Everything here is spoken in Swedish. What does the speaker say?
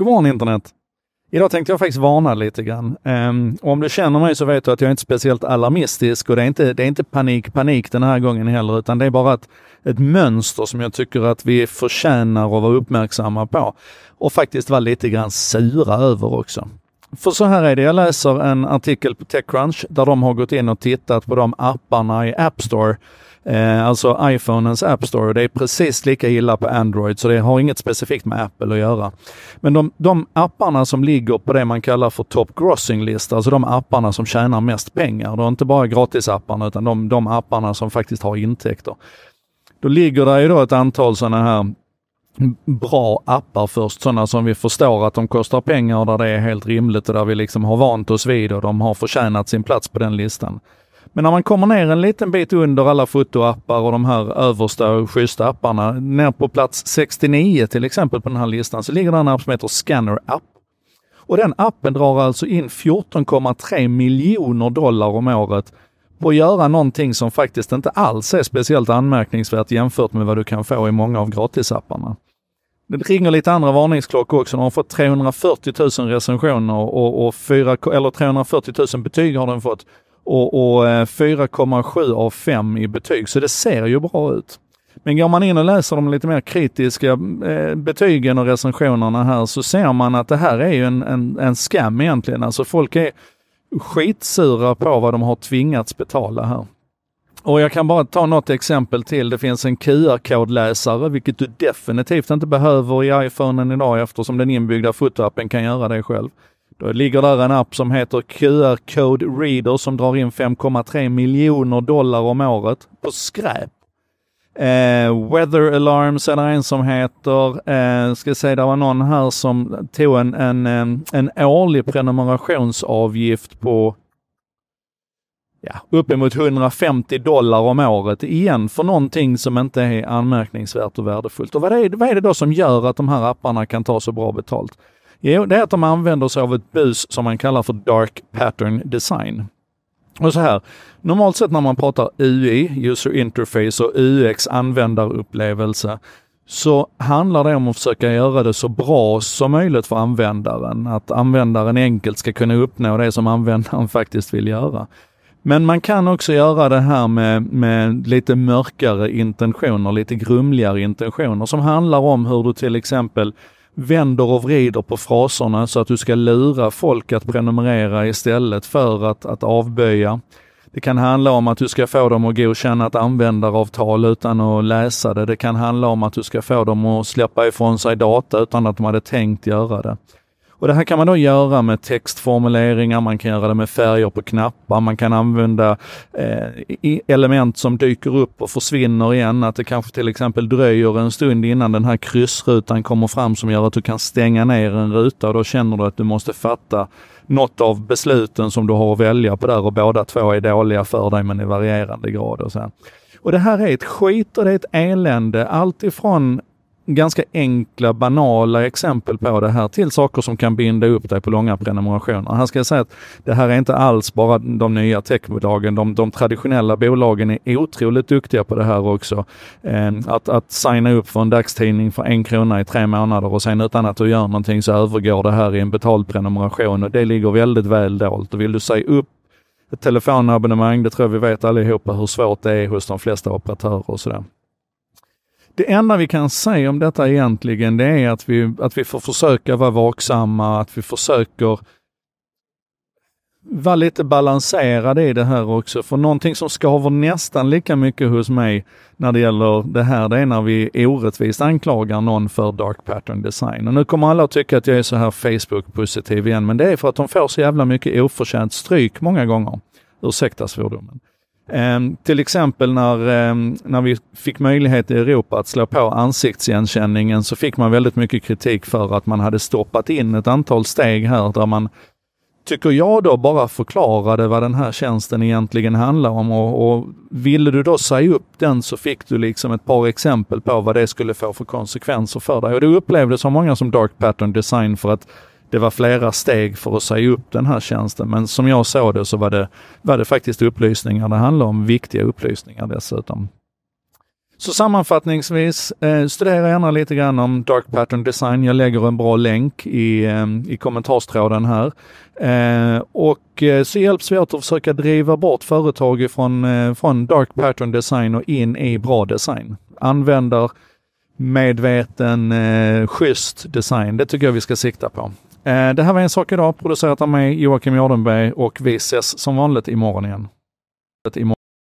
God morgon internet! Idag tänkte jag faktiskt varna lite grann. Um, om du känner mig så vet du att jag inte är speciellt alarmistisk och det är inte, det är inte panik, panik den här gången heller, utan det är bara ett, ett mönster som jag tycker att vi förtjänar att vara uppmärksamma på och faktiskt vara lite grann sura över också. För så här är det, jag läser en artikel på Techcrunch där de har gått in och tittat på de apparna i App Store, eh, alltså iPhones App Store. Det är precis lika illa på Android, så det har inget specifikt med Apple att göra. Men de, de apparna som ligger på det man kallar för top grossing-lista, alltså de apparna som tjänar mest pengar, Det då inte bara gratisapparna utan de, de apparna som faktiskt har intäkter. Då ligger det ju då ett antal sådana här bra appar först. Sådana som vi förstår att de kostar pengar och där det är helt rimligt och där vi liksom har vant oss vid och de har förtjänat sin plats på den listan. Men när man kommer ner en liten bit under alla fotoappar och de här översta schyssta apparna, ner på plats 69 till exempel på den här listan, så ligger det en app som heter Scanner App. Och den appen drar alltså in 14,3 miljoner dollar om året på att göra någonting som faktiskt inte alls är speciellt anmärkningsvärt jämfört med vad du kan få i många av gratisapparna det ringer lite andra varningsklockor också. Den har fått 340 000 recensioner och, och 4, eller 340 000 betyg har den fått och, och 4,7 eh, av 5 i betyg. Så det ser ju bra ut. Men går man in och läser de lite mer kritiska eh, betygen och recensionerna här så ser man att det här är ju en, en, en skam egentligen. Alltså folk är skitsura på vad de har tvingats betala här. Och jag kan bara ta något exempel till. Det finns en QR-kodläsare, vilket du definitivt inte behöver i iPhonen idag eftersom den inbyggda fotoappen kan göra det själv. Då ligger där en app som heter QR Code Reader som drar in 5,3 miljoner dollar om året på skräp. Eh, weather Alarms är det en som heter. Eh, ska säga, det var någon här som tog en, en, en, en årlig prenumerationsavgift på ja, uppemot 150 dollar om året igen för någonting som inte är anmärkningsvärt och värdefullt. Och vad är, vad är det då som gör att de här apparna kan ta så bra betalt? Jo, det är att de använder sig av ett bus som man kallar för Dark Pattern Design. Och så här, normalt sett när man pratar UI, User Interface och UX, användarupplevelse, så handlar det om att försöka göra det så bra som möjligt för användaren. Att användaren enkelt ska kunna uppnå det som användaren faktiskt vill göra. Men man kan också göra det här med, med lite mörkare intentioner, lite grumligare intentioner som handlar om hur du till exempel vänder och vrider på fraserna så att du ska lura folk att prenumerera istället för att, att avböja. Det kan handla om att du ska få dem att godkänna ett användaravtal utan att läsa det. Det kan handla om att du ska få dem att släppa ifrån sig data utan att de hade tänkt göra det. Och det här kan man då göra med textformuleringar, man kan göra det med färger på knappar, man kan använda eh, element som dyker upp och försvinner igen. Att det kanske till exempel dröjer en stund innan den här kryssrutan kommer fram som gör att du kan stänga ner en ruta och då känner du att du måste fatta något av besluten som du har att välja på där och båda två är dåliga för dig men i varierande grad. Och, så. och det här är ett skit och det är ett elände. Allt ifrån ganska enkla, banala exempel på det här till saker som kan binda upp dig på långa prenumerationer. Här ska jag säga att det här är inte alls bara de nya techbolagen. De, de traditionella bolagen är otroligt duktiga på det här också. Eh, att, att signa upp för en dagstidning för en krona i tre månader och sen utan att du gör någonting så övergår det här i en betald prenumeration och det ligger väldigt väl dolt. vill du säga upp ett telefonabonnemang, det tror jag vi vet allihopa hur svårt det är hos de flesta operatörer och sådär det enda vi kan säga om detta egentligen, det är att vi, att vi får försöka vara vaksamma, att vi försöker vara lite balanserade i det här också. För någonting som skaver nästan lika mycket hos mig när det gäller det här, det är när vi orättvist anklagar någon för dark pattern design. Och nu kommer alla att tycka att jag är så här Facebook-positiv igen, men det är för att de får så jävla mycket oförtjänt stryk många gånger. Ursäkta svordomen. Ehm, till exempel när, ehm, när vi fick möjlighet i Europa att slå på ansiktsigenkänningen så fick man väldigt mycket kritik för att man hade stoppat in ett antal steg här där man, tycker jag då, bara förklarade vad den här tjänsten egentligen handlar om. Och, och ville du då säga upp den så fick du liksom ett par exempel på vad det skulle få för konsekvenser för dig. Och det upplevdes av många som dark pattern design för att det var flera steg för att säga upp den här tjänsten. Men som jag såg det så var det, var det faktiskt upplysningar det handlade om, viktiga upplysningar dessutom. Så sammanfattningsvis, eh, studera gärna lite grann om Dark Pattern Design. Jag lägger en bra länk i, eh, i kommentarstråden här. Eh, och eh, så hjälps vi åt att försöka driva bort företag ifrån, eh, från Dark Pattern Design och in i bra design. Använder medveten, eh, schysst design. Det tycker jag vi ska sikta på. Eh, det här var en sak idag, producerat av mig Joakim Jardenberg och vi ses som vanligt imorgon igen.